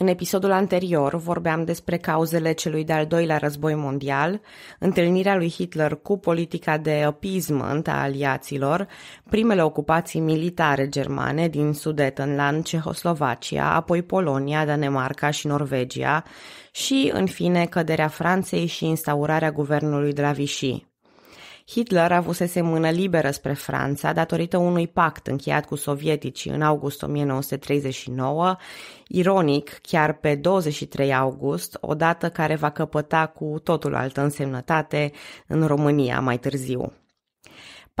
În episodul anterior vorbeam despre cauzele celui de-al doilea război mondial, întâlnirea lui Hitler cu politica de appeasement a aliaților, primele ocupații militare germane din Sudetenland, Cehoslovacia, apoi Polonia, Danemarca și Norvegia și, în fine, căderea Franței și instaurarea guvernului de la Vichy. Hitler avusese mână liberă spre Franța datorită unui pact încheiat cu sovieticii în august 1939, ironic chiar pe 23 august, o dată care va căpăta cu totul altă însemnătate în România mai târziu.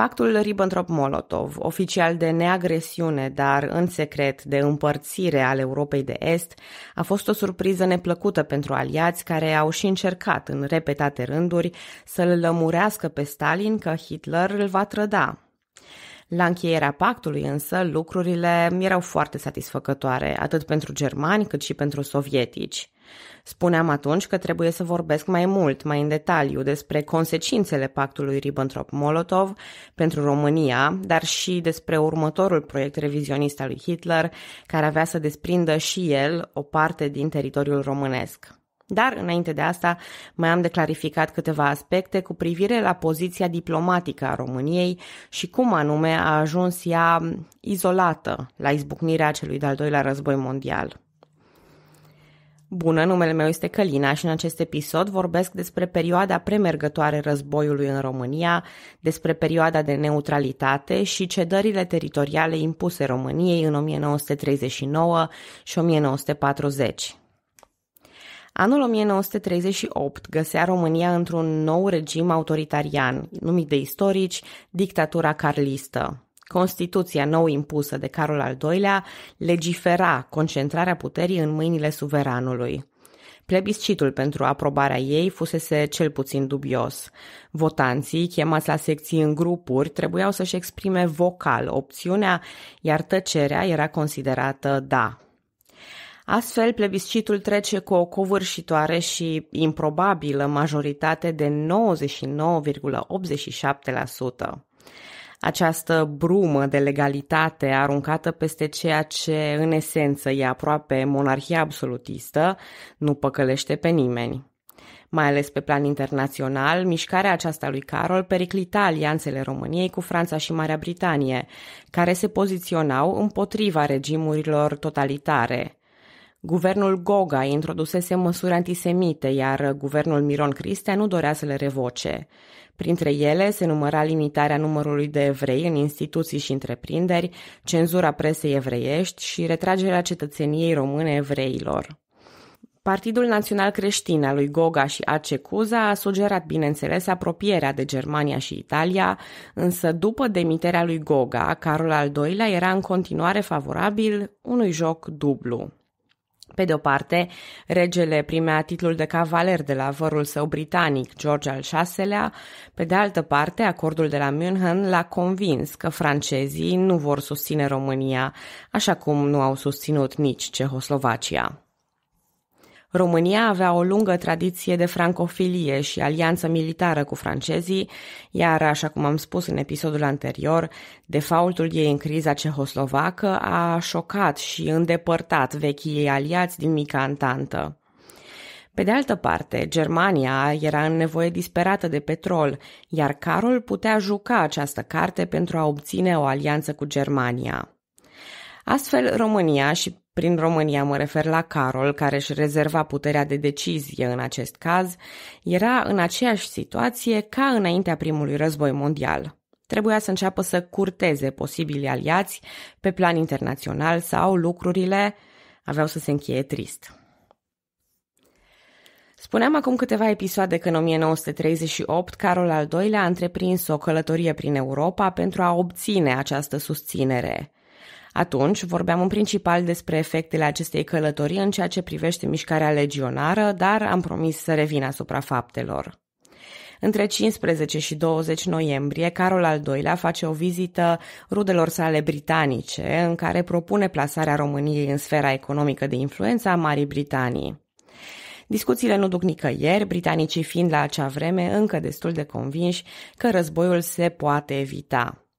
Pactul Ribbentrop-Molotov, oficial de neagresiune, dar în secret de împărțire al Europei de Est, a fost o surpriză neplăcută pentru aliați care au și încercat în repetate rânduri să-l lămurească pe Stalin că Hitler îl va trăda. La încheierea pactului însă lucrurile erau foarte satisfăcătoare, atât pentru germani cât și pentru sovietici. Spuneam atunci că trebuie să vorbesc mai mult, mai în detaliu, despre consecințele pactului Ribbentrop-Molotov pentru România, dar și despre următorul proiect revizionist al lui Hitler, care avea să desprindă și el o parte din teritoriul românesc. Dar, înainte de asta, mai am de clarificat câteva aspecte cu privire la poziția diplomatică a României și cum anume a ajuns ea izolată la izbucnirea celui de-al doilea război mondial. Bună, numele meu este Călina și în acest episod vorbesc despre perioada premergătoare războiului în România, despre perioada de neutralitate și cedările teritoriale impuse României în 1939 și 1940. Anul 1938 găsea România într-un nou regim autoritarian, numit de istorici dictatura carlistă. Constituția nou impusă de Carol al II-lea legifera concentrarea puterii în mâinile suveranului. Plebiscitul pentru aprobarea ei fusese cel puțin dubios. Votanții, chemați la secții în grupuri, trebuiau să-și exprime vocal opțiunea, iar tăcerea era considerată da. Astfel, plebiscitul trece cu o covârșitoare și improbabilă majoritate de 99,87% această brumă de legalitate aruncată peste ceea ce, în esență, e aproape monarhia absolutistă, nu păcălește pe nimeni. Mai ales pe plan internațional, mișcarea aceasta lui Carol periclita alianțele României cu Franța și Marea Britanie, care se poziționau împotriva regimurilor totalitare. Guvernul Goga introdusese măsuri antisemite, iar guvernul Miron Cristea nu dorea să le revoce. Printre ele se număra limitarea numărului de evrei în instituții și întreprinderi, cenzura presei evreiești și retragerea cetățeniei române evreilor. Partidul Național Creștin al lui Goga și Ace Cuza a sugerat, bineînțeles, apropierea de Germania și Italia, însă după demiterea lui Goga, Carol al II-lea era în continuare favorabil unui joc dublu. Pe de o parte, regele primea titlul de cavaler de la vărul său britanic, George al VI-lea, pe de altă parte, acordul de la München l-a convins că francezii nu vor susține România, așa cum nu au susținut nici Cehoslovacia. România avea o lungă tradiție de francofilie și alianță militară cu francezii, iar, așa cum am spus în episodul anterior, defaultul ei în criza cehoslovacă a șocat și îndepărtat vechii ei aliați din mica antantă. Pe de altă parte, Germania era în nevoie disperată de petrol, iar Carol putea juca această carte pentru a obține o alianță cu Germania. Astfel, România și prin România mă refer la Carol, care își rezerva puterea de decizie în acest caz, era în aceeași situație ca înaintea primului război mondial. Trebuia să înceapă să curteze posibili aliați pe plan internațional sau lucrurile aveau să se încheie trist. Spuneam acum câteva episoade că în 1938 Carol al II-lea a întreprins o călătorie prin Europa pentru a obține această susținere. Atunci vorbeam în principal despre efectele acestei călătorii în ceea ce privește mișcarea legionară, dar am promis să revin asupra faptelor. Între 15 și 20 noiembrie, Carol al II-lea face o vizită rudelor sale britanice, în care propune plasarea României în sfera economică de influență a Marii Britanii. Discuțiile nu duc nicăieri, britanicii fiind la acea vreme încă destul de convinși că războiul se poate evita.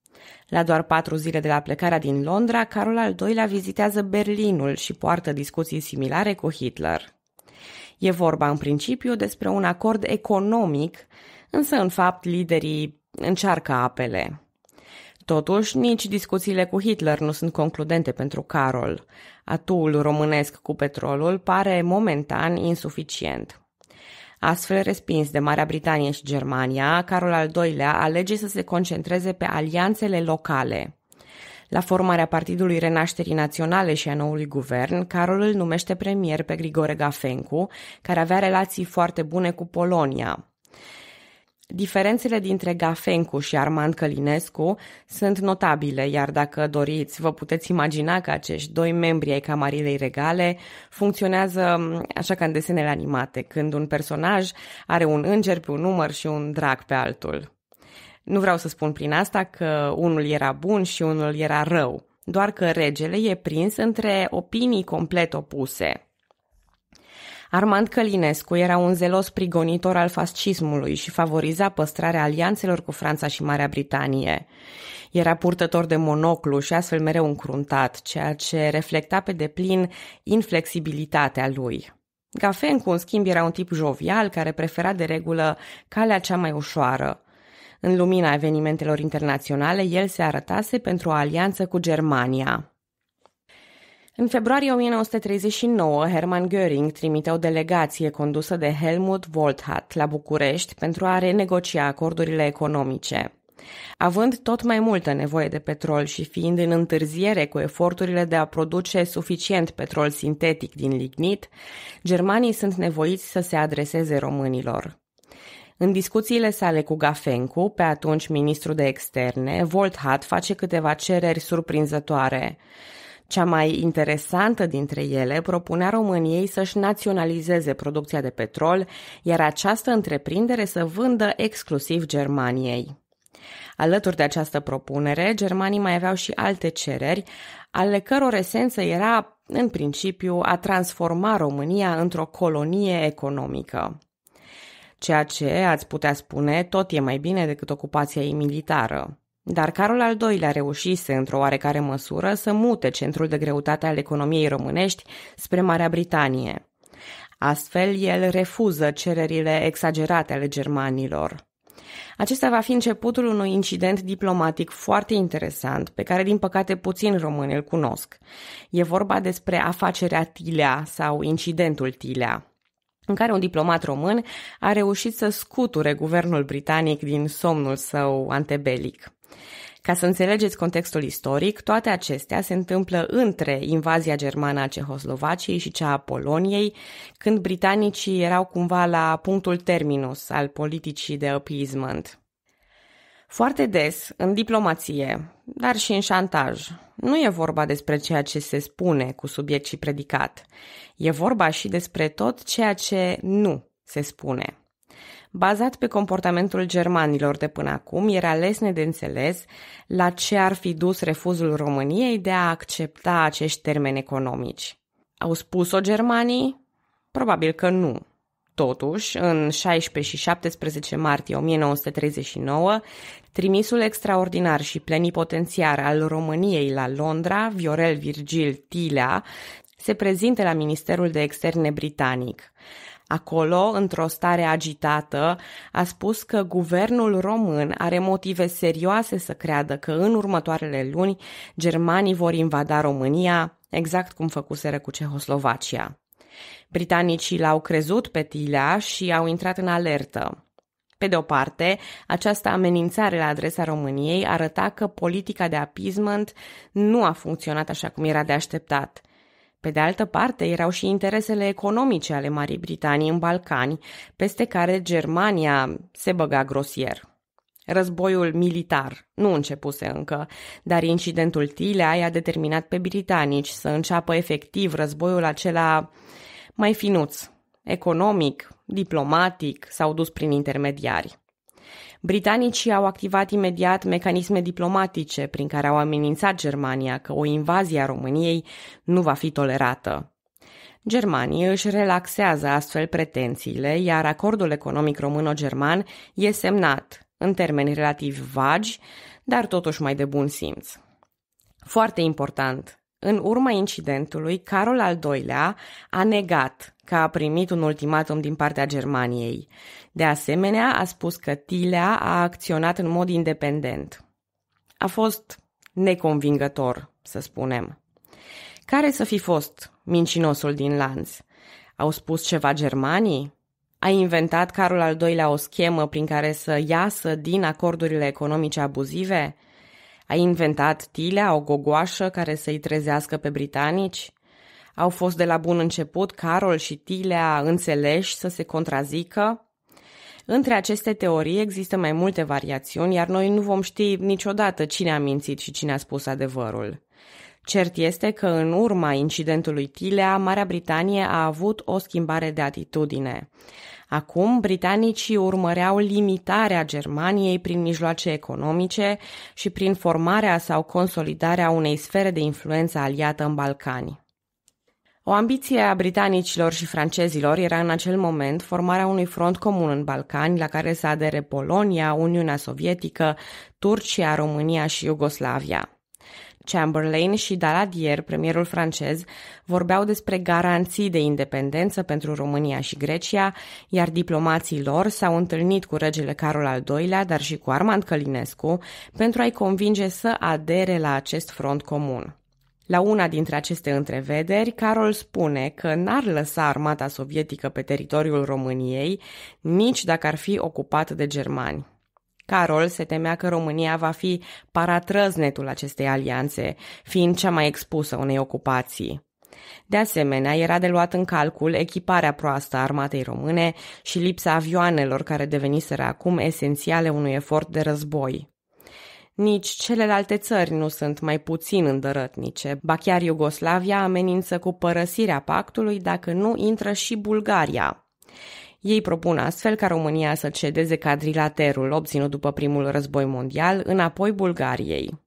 La doar patru zile de la plecarea din Londra, Carol al II-lea vizitează Berlinul și poartă discuții similare cu Hitler. E vorba în principiu despre un acord economic, însă în fapt liderii încearcă apele. Totuși, nici discuțiile cu Hitler nu sunt concludente pentru Carol. Atul românesc cu petrolul pare momentan insuficient. Astfel respins de Marea Britanie și Germania, Carol al II-lea alege să se concentreze pe alianțele locale. La formarea Partidului Renașterii Naționale și a noului guvern, Carol îl numește premier pe Grigore Gafencu, care avea relații foarte bune cu Polonia. Diferențele dintre Gafencu și Armand Călinescu sunt notabile, iar dacă doriți, vă puteți imagina că acești doi membri ai Camarilei Regale funcționează așa ca în desenele animate, când un personaj are un înger pe un număr și un drag pe altul. Nu vreau să spun prin asta că unul era bun și unul era rău, doar că regele e prins între opinii complet opuse. Armand Călinescu era un zelos prigonitor al fascismului și favoriza păstrarea alianțelor cu Franța și Marea Britanie. Era purtător de monoclu și astfel mereu încruntat, ceea ce reflecta pe deplin inflexibilitatea lui. Gafencu, în schimb, era un tip jovial care prefera de regulă calea cea mai ușoară. În lumina evenimentelor internaționale, el se arătase pentru o alianță cu Germania. În februarie 1939, Hermann Göring trimite o delegație condusă de Helmut Woldhat la București pentru a renegocia acordurile economice. Având tot mai multă nevoie de petrol și fiind în întârziere cu eforturile de a produce suficient petrol sintetic din lignit, germanii sunt nevoiți să se adreseze românilor. În discuțiile sale cu Gafencu, pe atunci ministru de externe, Volthat face câteva cereri surprinzătoare. Cea mai interesantă dintre ele propunea României să-și naționalizeze producția de petrol, iar această întreprindere să vândă exclusiv Germaniei. Alături de această propunere, germanii mai aveau și alte cereri, ale căror esență era, în principiu, a transforma România într-o colonie economică. Ceea ce, ați putea spune, tot e mai bine decât ocupația ei militară. Dar Carol al II-lea reușise, într-o oarecare măsură, să mute centrul de greutate al economiei românești spre Marea Britanie. Astfel, el refuză cererile exagerate ale germanilor. Acesta va fi începutul unui incident diplomatic foarte interesant, pe care din păcate puțin români îl cunosc. E vorba despre afacerea Tilea sau incidentul Tilea în care un diplomat român a reușit să scuture guvernul britanic din somnul său antebelic. Ca să înțelegeți contextul istoric, toate acestea se întâmplă între invazia germană a Cehoslovaciei și cea a Poloniei, când britanicii erau cumva la punctul terminus al politicii de appeasement. Foarte des, în diplomație, dar și în șantaj, nu e vorba despre ceea ce se spune cu subiect și predicat. E vorba și despre tot ceea ce nu se spune bazat pe comportamentul germanilor de până acum, era lesne de înțeles la ce ar fi dus refuzul României de a accepta acești termeni economici. Au spus-o germanii? Probabil că nu. Totuși, în 16 și 17 martie 1939, trimisul extraordinar și plenipotențiar al României la Londra, Viorel Virgil Tilea, se prezintă la Ministerul de Externe britanic. Acolo, într-o stare agitată, a spus că guvernul român are motive serioase să creadă că în următoarele luni germanii vor invada România, exact cum făcuseră cu Cehoslovacia. Britanicii l-au crezut pe Tilea și au intrat în alertă. Pe de o parte, această amenințare la adresa României arăta că politica de appeasement nu a funcționat așa cum era de așteptat – pe de altă parte, erau și interesele economice ale Marii Britanii în Balcani, peste care Germania se băga grosier. Războiul militar nu începuse încă, dar incidentul Tilea i-a determinat pe britanici să înceapă efectiv războiul acela mai finuț, economic, diplomatic sau dus prin intermediari. Britanicii au activat imediat mecanisme diplomatice prin care au amenințat Germania că o invazie a României nu va fi tolerată. Germania își relaxează astfel pretențiile, iar acordul economic româno-german e semnat, în termeni relativ vagi, dar totuși mai de bun simț. Foarte important, în urma incidentului, Carol al II-lea a negat că a primit un ultimatum din partea Germaniei. De asemenea, a spus că Tilea a acționat în mod independent. A fost neconvingător, să spunem. Care să fi fost mincinosul din lanț? Au spus ceva germanii? A inventat Carol al II-lea o schemă prin care să iasă din acordurile economice abuzive? A inventat Tilea o gogoașă care să-i trezească pe britanici? Au fost de la bun început Carol și Tilea înțeleși să se contrazică? Între aceste teorii există mai multe variațiuni, iar noi nu vom ști niciodată cine a mințit și cine a spus adevărul. Cert este că în urma incidentului Tilea, Marea Britanie a avut o schimbare de atitudine. Acum, britanicii urmăreau limitarea Germaniei prin mijloace economice și prin formarea sau consolidarea unei sfere de influență aliată în Balcani. O ambiție a britanicilor și francezilor era în acel moment formarea unui front comun în Balcani, la care să adere Polonia, Uniunea Sovietică, Turcia, România și Iugoslavia. Chamberlain și Daladier, premierul francez, vorbeau despre garanții de independență pentru România și Grecia, iar diplomații lor s-au întâlnit cu regele Carol al II-lea, dar și cu Armand Călinescu, pentru a-i convinge să adere la acest front comun. La una dintre aceste întrevederi, Carol spune că n-ar lăsa armata sovietică pe teritoriul României, nici dacă ar fi ocupat de germani. Carol se temea că România va fi paratrăznetul acestei alianțe, fiind cea mai expusă unei ocupații. De asemenea, era de luat în calcul echiparea proastă a armatei române și lipsa avioanelor care deveniseră acum esențiale unui efort de război. Nici celelalte țări nu sunt mai puțin îndărătnice, ba chiar Iugoslavia amenință cu părăsirea pactului dacă nu intră și Bulgaria. Ei propun astfel ca România să cedeze cadrilaterul obținut după primul război mondial înapoi Bulgariei.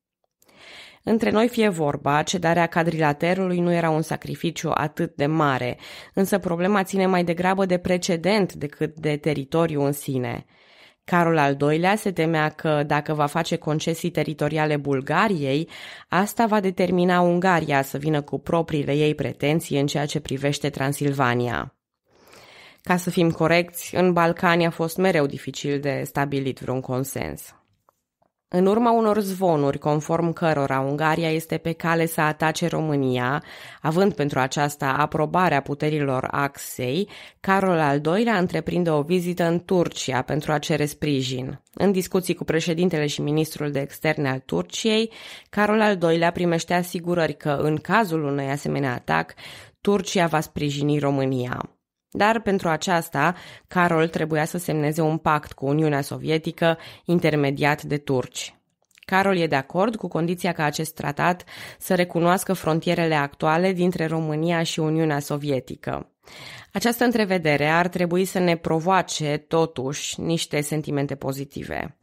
Între noi fie vorba, cedarea cadrilaterului nu era un sacrificiu atât de mare, însă problema ține mai degrabă de precedent decât de teritoriu în sine. Carol al doilea se temea că, dacă va face concesii teritoriale Bulgariei, asta va determina Ungaria să vină cu propriile ei pretenții în ceea ce privește Transilvania. Ca să fim corecți, în Balcani a fost mereu dificil de stabilit vreun consens. În urma unor zvonuri conform cărora Ungaria este pe cale să atace România, având pentru aceasta aprobarea puterilor axei, Carol al II-lea întreprinde o vizită în Turcia pentru a cere sprijin. În discuții cu președintele și ministrul de externe al Turciei, Carol al II-lea primește asigurări că, în cazul unui asemenea atac, Turcia va sprijini România. Dar pentru aceasta, Carol trebuia să semneze un pact cu Uniunea Sovietică intermediat de turci. Carol e de acord cu condiția ca acest tratat să recunoască frontierele actuale dintre România și Uniunea Sovietică. Această întrevedere ar trebui să ne provoace, totuși, niște sentimente pozitive.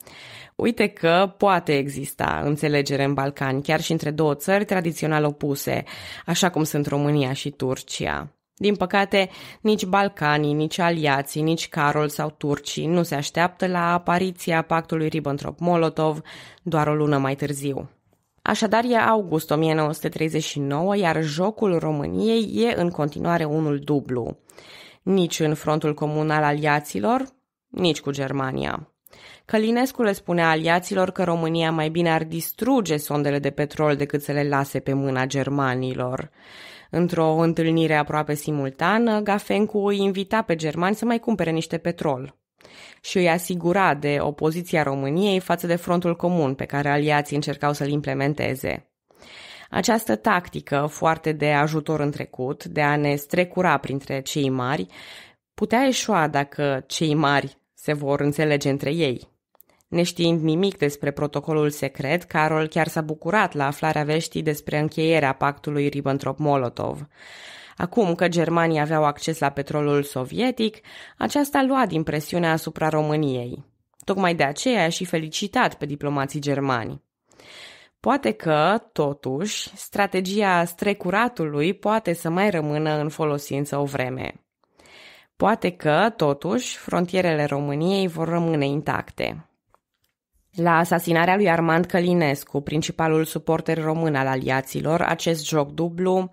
Uite că poate exista înțelegere în Balcani, chiar și între două țări tradițional opuse, așa cum sunt România și Turcia. Din păcate, nici Balcanii, nici aliații, nici Carol sau turcii nu se așteaptă la apariția pactului Ribbentrop-Molotov doar o lună mai târziu. Așadar, e august 1939, iar jocul României e în continuare unul dublu. Nici în frontul comun al aliaților, nici cu Germania. Călinescu le spune aliaților că România mai bine ar distruge sondele de petrol decât să le lase pe mâna germanilor. Într-o întâlnire aproape simultană, Gafencu îi invita pe germani să mai cumpere niște petrol și îi asigura de opoziția României față de frontul comun pe care aliații încercau să-l implementeze. Această tactică, foarte de ajutor în trecut, de a ne strecura printre cei mari, putea eșua dacă cei mari se vor înțelege între ei. Neștiind nimic despre protocolul secret, Carol chiar s-a bucurat la aflarea veștii despre încheierea pactului Ribbentrop-Molotov. Acum că germanii aveau acces la petrolul sovietic, aceasta lua din presiunea asupra României. Tocmai de aceea și felicitat pe diplomații germani. Poate că, totuși, strategia strecuratului poate să mai rămână în folosință o vreme. Poate că, totuși, frontierele României vor rămâne intacte. La asasinarea lui Armand Călinescu, principalul suporter român al aliaților, acest joc dublu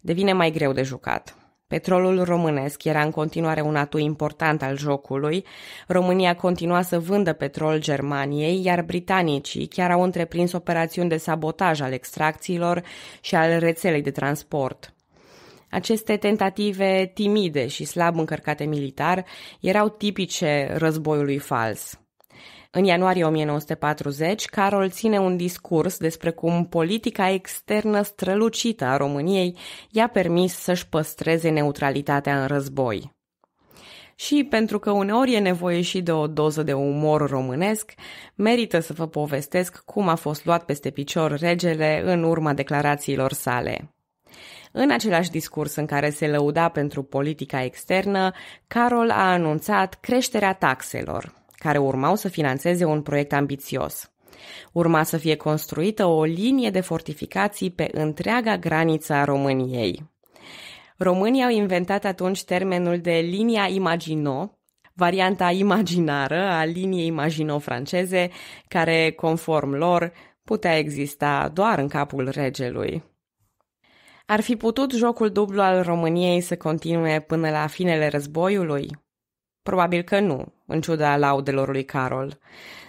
devine mai greu de jucat. Petrolul românesc era în continuare un atu important al jocului, România continua să vândă petrol Germaniei, iar britanicii chiar au întreprins operațiuni de sabotaj al extracțiilor și al rețelei de transport. Aceste tentative timide și slab încărcate militar erau tipice războiului fals. În ianuarie 1940, Carol ține un discurs despre cum politica externă strălucită a României i-a permis să-și păstreze neutralitatea în război. Și pentru că uneori e nevoie și de o doză de umor românesc, merită să vă povestesc cum a fost luat peste picior regele în urma declarațiilor sale. În același discurs în care se lăuda pentru politica externă, Carol a anunțat creșterea taxelor, care urmau să financeze un proiect ambițios. Urma să fie construită o linie de fortificații pe întreaga graniță a României. Românii au inventat atunci termenul de linia Imagino, varianta imaginară a liniei Imagino-franceze, care, conform lor, putea exista doar în capul regelui. Ar fi putut jocul dublu al României să continue până la finele războiului? Probabil că nu, în ciuda laudelor lui Carol,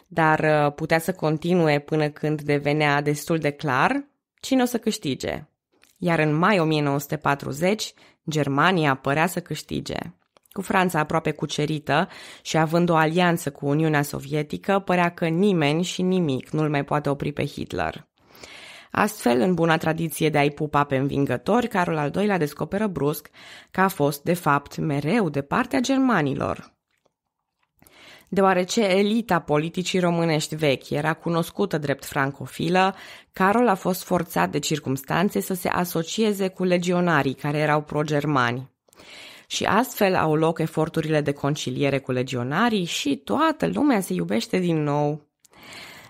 dar uh, putea să continue până când devenea destul de clar cine o să câștige. Iar în mai 1940, Germania părea să câștige. Cu Franța aproape cucerită și având o alianță cu Uniunea Sovietică, părea că nimeni și nimic nu-l mai poate opri pe Hitler. Astfel, în buna tradiție de a-i pupa pe învingători, Carol al II-lea descoperă brusc că a fost, de fapt, mereu de partea germanilor. Deoarece elita politicii românești vechi era cunoscută drept francofilă, Carol a fost forțat de circumstanțe să se asocieze cu legionarii care erau pro-germani. Și astfel au loc eforturile de conciliere cu legionarii și toată lumea se iubește din nou.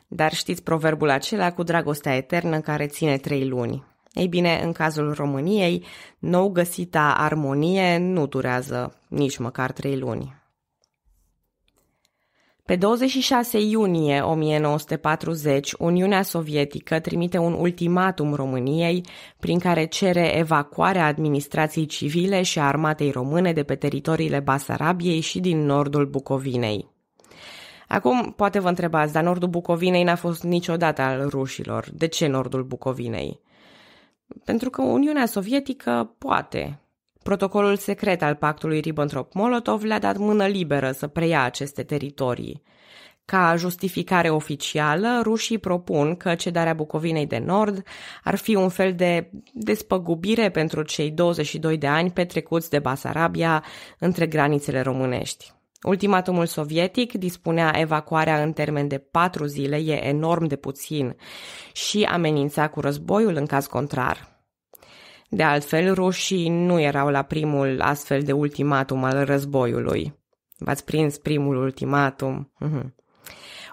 Dar știți proverbul acela cu dragostea eternă care ține trei luni. Ei bine, în cazul României, nou găsita armonie nu durează nici măcar trei luni. Pe 26 iunie 1940, Uniunea Sovietică trimite un ultimatum României prin care cere evacuarea administrației civile și a armatei române de pe teritoriile Basarabiei și din nordul Bucovinei. Acum, poate vă întrebați, dar nordul Bucovinei n-a fost niciodată al rușilor. De ce nordul Bucovinei? Pentru că Uniunea Sovietică poate, Protocolul secret al pactului Ribbentrop-Molotov le-a dat mână liberă să preia aceste teritorii. Ca justificare oficială, rușii propun că cedarea Bucovinei de Nord ar fi un fel de despăgubire pentru cei 22 de ani petrecuți de Basarabia între granițele românești. Ultimatumul sovietic dispunea evacuarea în termen de patru zile, e enorm de puțin, și amenința cu războiul în caz contrar. De altfel, rușii nu erau la primul astfel de ultimatum al războiului. V-ați prins primul ultimatum. Mm-hmm.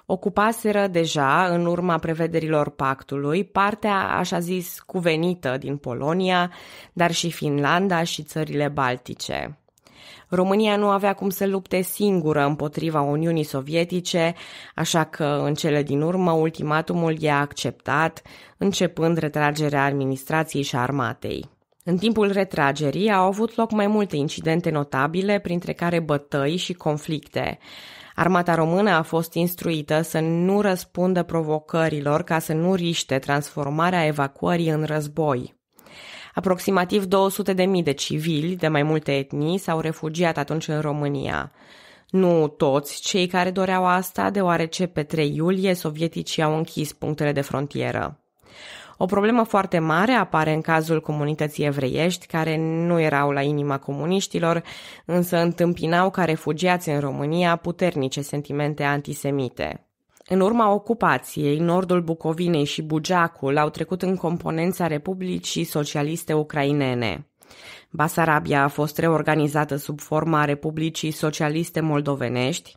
Ocupaseră deja, în urma prevederilor pactului, partea așa zis cuvenită din Polonia, dar și Finlanda și țările Baltice. România nu avea cum să lupte singură împotriva Uniunii Sovietice, așa că în cele din urmă ultimatumul i-a acceptat, începând retragerea administrației și armatei. În timpul retragerii au avut loc mai multe incidente notabile, printre care bătăi și conflicte. Armata română a fost instruită să nu răspundă provocărilor ca să nu riște transformarea evacuării în război. Aproximativ 200.000 de civili de mai multe etnii s-au refugiat atunci în România. Nu toți cei care doreau asta, deoarece pe 3 iulie sovieticii au închis punctele de frontieră. O problemă foarte mare apare în cazul comunității evreiești, care nu erau la inima comuniștilor, însă întâmpinau ca refugiați în România puternice sentimente antisemite. În urma ocupației, nordul Bucovinei și Bugeacul au trecut în componența Republicii Socialiste Ucrainene. Basarabia a fost reorganizată sub forma Republicii Socialiste Moldovenești.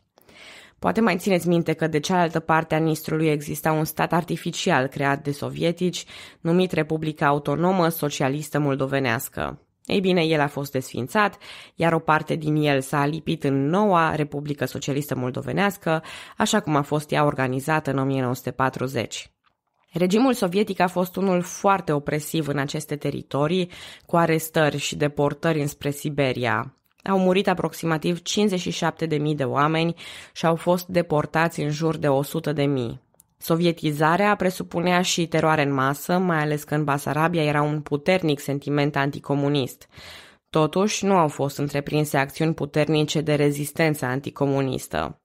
Poate mai țineți minte că de cealaltă parte a Nistrului exista un stat artificial creat de sovietici, numit Republica Autonomă Socialistă Moldovenească. Ei bine, el a fost desfințat, iar o parte din el s-a lipit în noua Republică Socialistă Moldovenească, așa cum a fost ea organizată în 1940. Regimul sovietic a fost unul foarte opresiv în aceste teritorii, cu arestări și deportări înspre Siberia. Au murit aproximativ 57.000 de oameni și au fost deportați în jur de 100.000. Sovietizarea presupunea și teroare în masă, mai ales că în Basarabia era un puternic sentiment anticomunist. Totuși, nu au fost întreprinse acțiuni puternice de rezistență anticomunistă.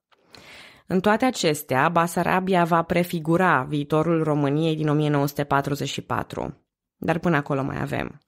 În toate acestea, Basarabia va prefigura viitorul României din 1944. Dar până acolo mai avem.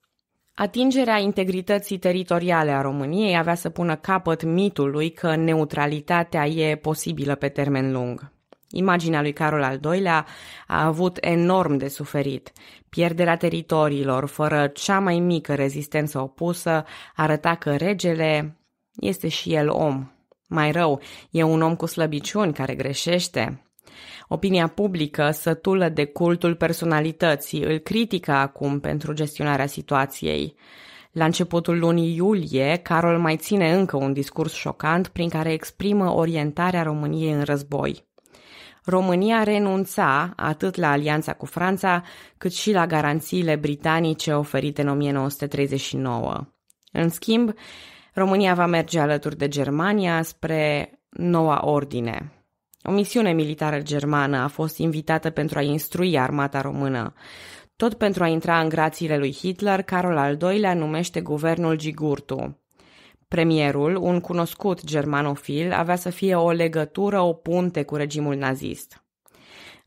Atingerea integrității teritoriale a României avea să pună capăt mitului că neutralitatea e posibilă pe termen lung. Imaginea lui Carol al II-lea a avut enorm de suferit. Pierderea teritoriilor, fără cea mai mică rezistență opusă, arăta că regele este și el om. Mai rău, e un om cu slăbiciuni care greșește. Opinia publică, sătulă de cultul personalității, îl critică acum pentru gestionarea situației. La începutul lunii iulie, Carol mai ține încă un discurs șocant prin care exprimă orientarea României în război. România renunța atât la alianța cu Franța, cât și la garanțiile britanice oferite în 1939. În schimb, România va merge alături de Germania spre noua ordine. O misiune militară germană a fost invitată pentru a instrui armata română. Tot pentru a intra în grațiile lui Hitler, Carol al II-lea numește guvernul Gigurtu. Premierul, un cunoscut germanofil, avea să fie o legătură, o punte cu regimul nazist.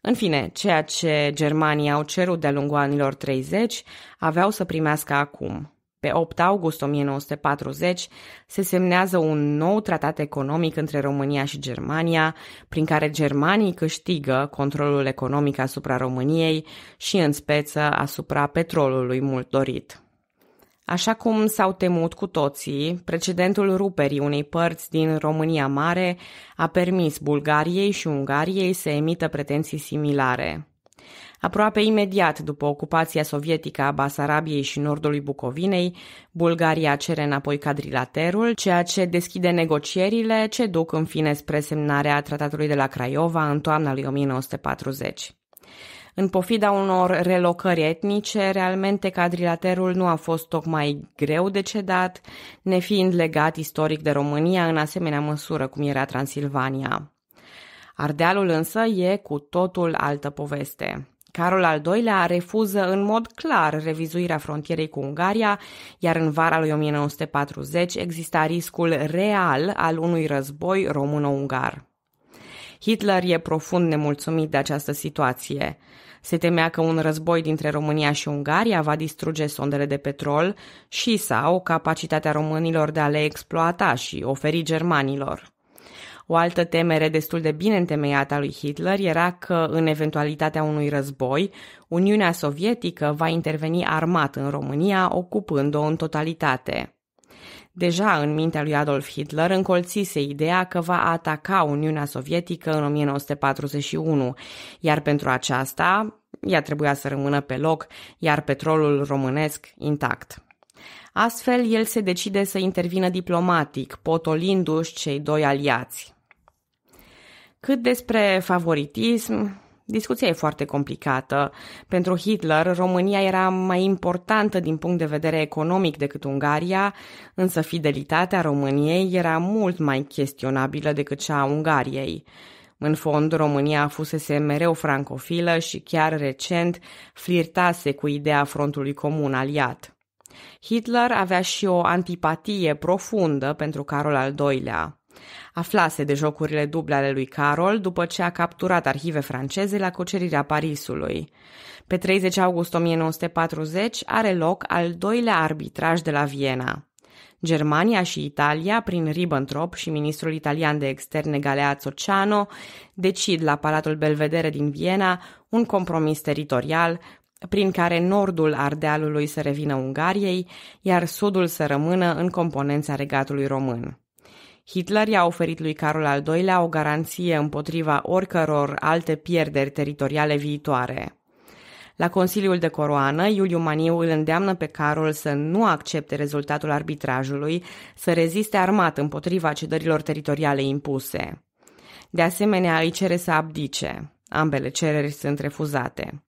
În fine, ceea ce germanii au cerut de-a lungul anilor 30 aveau să primească acum. Pe 8 august 1940 se semnează un nou tratat economic între România și Germania, prin care germanii câștigă controlul economic asupra României și în speță asupra petrolului mult dorit. Așa cum s-au temut cu toții, precedentul ruperii unei părți din România Mare a permis Bulgariei și Ungariei să emită pretenții similare. Aproape imediat după ocupația sovietică a Basarabiei și nordului Bucovinei, Bulgaria cere înapoi cadrilaterul, ceea ce deschide negocierile ce duc în fine spre semnarea tratatului de la Craiova în toamna lui 1940. În pofida unor relocări etnice, realmente cadrilaterul nu a fost tocmai greu de cedat, nefiind legat istoric de România în asemenea măsură cum era Transilvania. Ardealul însă e cu totul altă poveste. Carol al II-lea refuză în mod clar revizuirea frontierei cu Ungaria, iar în vara lui 1940 exista riscul real al unui război româno-ungar. Hitler e profund nemulțumit de această situație. Se temea că un război dintre România și Ungaria va distruge sondele de petrol și sau capacitatea românilor de a le exploata și oferi germanilor. O altă temere destul de bine întemeiată a lui Hitler era că, în eventualitatea unui război, Uniunea Sovietică va interveni armat în România, ocupând-o în totalitate. Deja în mintea lui Adolf Hitler încolțise ideea că va ataca Uniunea Sovietică în 1941, iar pentru aceasta ea trebuia să rămână pe loc, iar petrolul românesc intact. Astfel, el se decide să intervină diplomatic, potolindu-și cei doi aliați. Cât despre favoritism, Discuția e foarte complicată. Pentru Hitler, România era mai importantă din punct de vedere economic decât Ungaria, însă fidelitatea României era mult mai chestionabilă decât cea a Ungariei. În fond, România fusese mereu francofilă și chiar recent flirtase cu ideea frontului comun aliat. Hitler avea și o antipatie profundă pentru Carol al II-lea. Aflase de jocurile duble ale lui Carol după ce a capturat arhive franceze la cucerirea Parisului. Pe 30 august 1940 are loc al doilea arbitraj de la Viena. Germania și Italia, prin Ribbentrop și ministrul italian de externe Galeazzo Ciano, decid la Palatul Belvedere din Viena un compromis teritorial prin care nordul Ardealului să revină Ungariei, iar sudul să rămână în componența regatului român. Hitler i-a oferit lui Carol al II-lea o garanție împotriva oricăror alte pierderi teritoriale viitoare. La Consiliul de Coroană, Iuliu Maniu îl îndeamnă pe Carol să nu accepte rezultatul arbitrajului, să reziste armat împotriva cedărilor teritoriale impuse. De asemenea, îi cere să abdice. Ambele cereri sunt refuzate.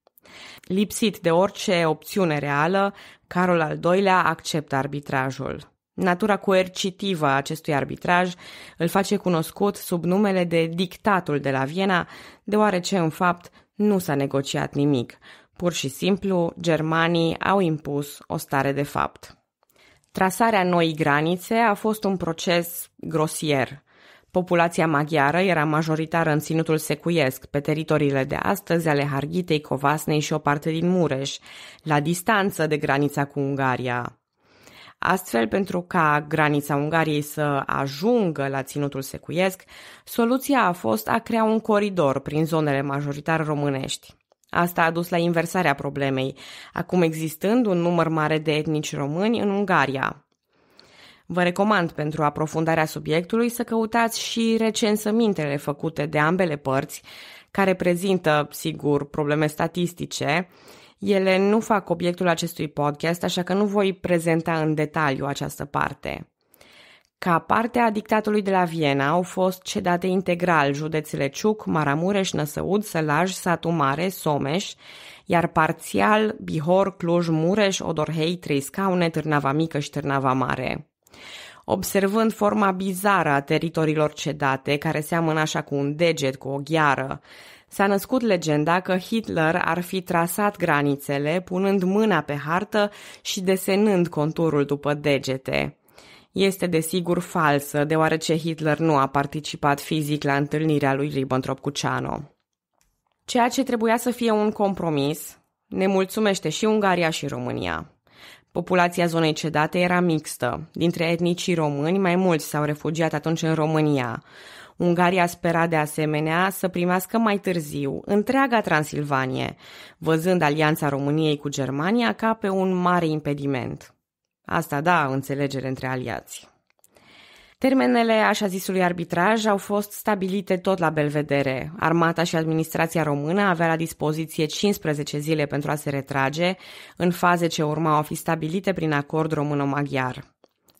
Lipsit de orice opțiune reală, Carol al II-lea acceptă arbitrajul. Natura coercitivă a acestui arbitraj îl face cunoscut sub numele de dictatul de la Viena, deoarece, în fapt, nu s-a negociat nimic. Pur și simplu, germanii au impus o stare de fapt. Trasarea noii granițe a fost un proces grosier. Populația maghiară era majoritară în ținutul secuiesc, pe teritoriile de astăzi ale Harghitei, Covasnei și o parte din Mureș, la distanță de granița cu Ungaria. Astfel, pentru ca granița Ungariei să ajungă la ținutul secuiesc, soluția a fost a crea un coridor prin zonele majoritar românești. Asta a dus la inversarea problemei, acum existând un număr mare de etnici români în Ungaria. Vă recomand pentru aprofundarea subiectului să căutați și recensămintele făcute de ambele părți, care prezintă, sigur, probleme statistice, ele nu fac obiectul acestui podcast, așa că nu voi prezenta în detaliu această parte. Ca parte a dictatului de la Viena au fost cedate integral județele Ciuc, Maramureș, Năsăud, Sălaj, Satu Mare, Someș, iar parțial Bihor, Cluj, Mureș, Odorhei, Scaune, Târnava Mică și Târnava Mare. Observând forma bizară a teritoriilor cedate, care seamănă așa cu un deget, cu o gheară, S-a născut legenda că Hitler ar fi trasat granițele punând mâna pe hartă și desenând conturul după degete. Este desigur falsă, deoarece Hitler nu a participat fizic la întâlnirea lui Ribbentrop cu Ceanu. Ceea ce trebuia să fie un compromis, ne mulțumește și Ungaria și România. Populația zonei cedate era mixtă. Dintre etnicii români, mai mulți s-au refugiat atunci în România. Ungaria spera de asemenea să primească mai târziu întreaga Transilvanie, văzând alianța României cu Germania ca pe un mare impediment. Asta da, înțelegere între aliați. Termenele așa zisului arbitraj au fost stabilite tot la Belvedere. Armata și administrația română avea la dispoziție 15 zile pentru a se retrage, în faze ce urmau a fi stabilite prin acord româno-maghiar.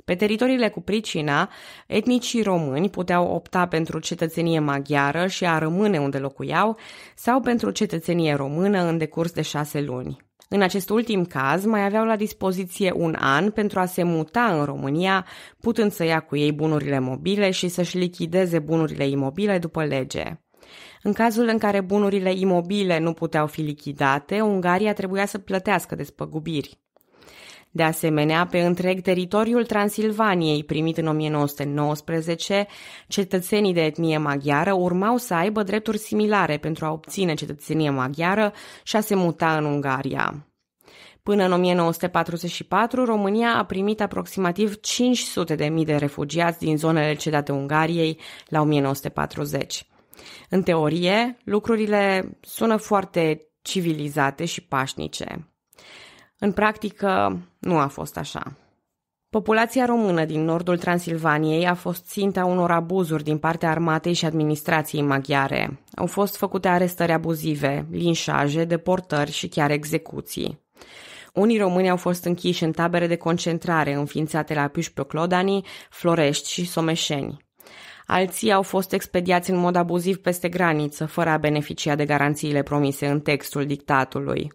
Pe teritoriile cu pricina, etnicii români puteau opta pentru cetățenie maghiară și a rămâne unde locuiau sau pentru cetățenie română în decurs de șase luni. În acest ultim caz, mai aveau la dispoziție un an pentru a se muta în România, putând să ia cu ei bunurile mobile și să-și lichideze bunurile imobile după lege. În cazul în care bunurile imobile nu puteau fi lichidate, Ungaria trebuia să plătească despăgubiri. De asemenea, pe întreg teritoriul Transilvaniei primit în 1919, cetățenii de etnie maghiară urmau să aibă drepturi similare pentru a obține cetățenie maghiară și a se muta în Ungaria. Până în 1944, România a primit aproximativ 500 de mii de refugiați din zonele cedate Ungariei la 1940. În teorie, lucrurile sună foarte civilizate și pașnice. În practică, nu a fost așa. Populația română din nordul Transilvaniei a fost ținta unor abuzuri din partea armatei și administrației maghiare. Au fost făcute arestări abuzive, linșaje, deportări și chiar execuții. Unii români au fost închiși în tabere de concentrare înființate la Pișpioclodani, Florești și Someșeni. Alții au fost expediați în mod abuziv peste graniță, fără a beneficia de garanțiile promise în textul dictatului.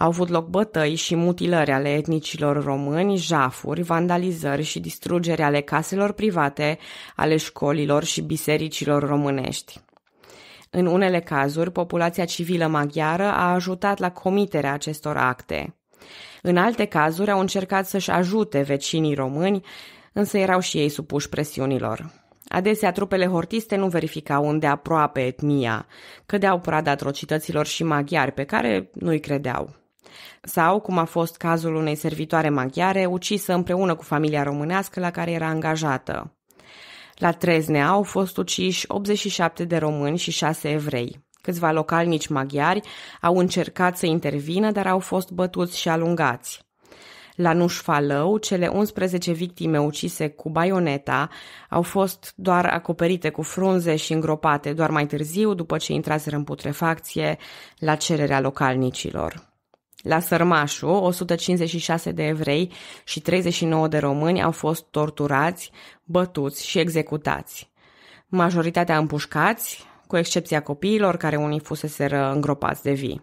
Au avut loc bătăi și mutilări ale etnicilor români, jafuri, vandalizări și distrugeri ale caselor private, ale școlilor și bisericilor românești. În unele cazuri, populația civilă maghiară a ajutat la comiterea acestor acte. În alte cazuri au încercat să-și ajute vecinii români, însă erau și ei supuși presiunilor. Adesea, trupele hortiste nu verificau unde aproape etnia, cădeau prada atrocităților și maghiari pe care nu-i credeau. Sau, cum a fost cazul unei servitoare maghiare, ucisă împreună cu familia românească la care era angajată. La Treznea au fost uciși 87 de români și 6 evrei. Câțiva localnici maghiari au încercat să intervină, dar au fost bătuți și alungați. La Nușfalău, cele 11 victime ucise cu baioneta au fost doar acoperite cu frunze și îngropate doar mai târziu, după ce intraseră în putrefacție la cererea localnicilor. La Sărmașu, 156 de evrei și 39 de români au fost torturați, bătuți și executați. Majoritatea împușcați, cu excepția copiilor care unii fusese îngropați de vii.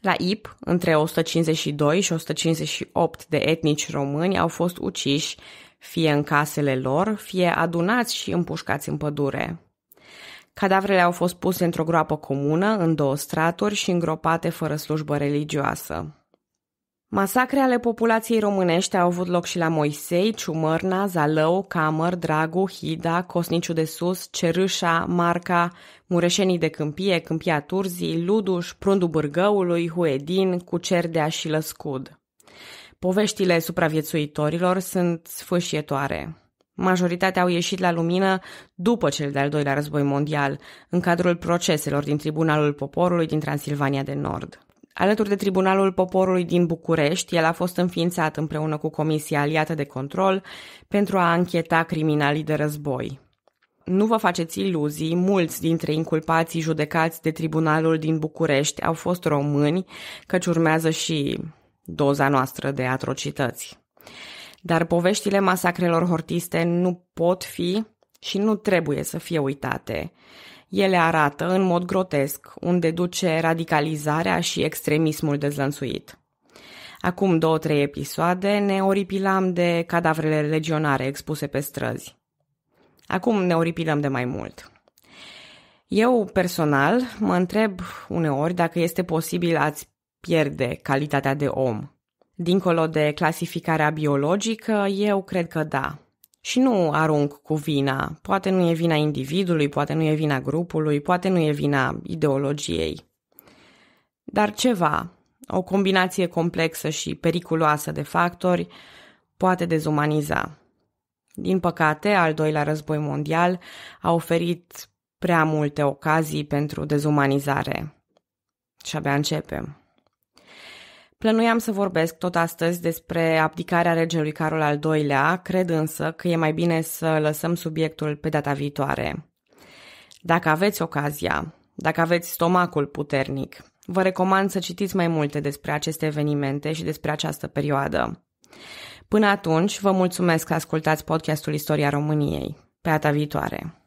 La Ip, între 152 și 158 de etnici români au fost uciși, fie în casele lor, fie adunați și împușcați în pădure. Cadavrele au fost puse într-o groapă comună, în două straturi și îngropate fără slujbă religioasă. Masacre ale populației românești au avut loc și la Moisei, Ciumărna, Zalău, Camăr, Dragu, Hida, Cosniciu de Sus, Cerâșa, Marca, Mureșenii de Câmpie, Câmpia Turzii, Luduș, Prundu Bârgăului, Huedin, Cucerdea și Lăscud. Poveștile supraviețuitorilor sunt sfâșietoare. Majoritatea au ieșit la lumină după cel de-al doilea război mondial, în cadrul proceselor din Tribunalul Poporului din Transilvania de Nord. Alături de Tribunalul Poporului din București, el a fost înființat împreună cu Comisia Aliată de Control pentru a ancheta criminalii de război. Nu vă faceți iluzii, mulți dintre inculpații judecați de tribunalul din București au fost români, căci urmează și doza noastră de atrocități. Dar poveștile masacrelor hortiste nu pot fi și nu trebuie să fie uitate. Ele arată în mod grotesc unde duce radicalizarea și extremismul dezlănțuit. Acum două-trei episoade ne oripilam de cadavrele legionare expuse pe străzi. Acum ne oripilăm de mai mult. Eu personal mă întreb uneori dacă este posibil a-ți pierde calitatea de om. Dincolo de clasificarea biologică, eu cred că da. Și nu arunc cu vina. Poate nu e vina individului, poate nu e vina grupului, poate nu e vina ideologiei. Dar ceva, o combinație complexă și periculoasă de factori, poate dezumaniza. Din păcate, al doilea război mondial a oferit prea multe ocazii pentru dezumanizare. Și abia începem. Plănuiam să vorbesc tot astăzi despre abdicarea regelui Carol al II-lea, cred însă că e mai bine să lăsăm subiectul pe data viitoare. Dacă aveți ocazia, dacă aveți stomacul puternic, vă recomand să citiți mai multe despre aceste evenimente și despre această perioadă. Până atunci, vă mulțumesc că ascultați podcastul Istoria României. Pe data viitoare!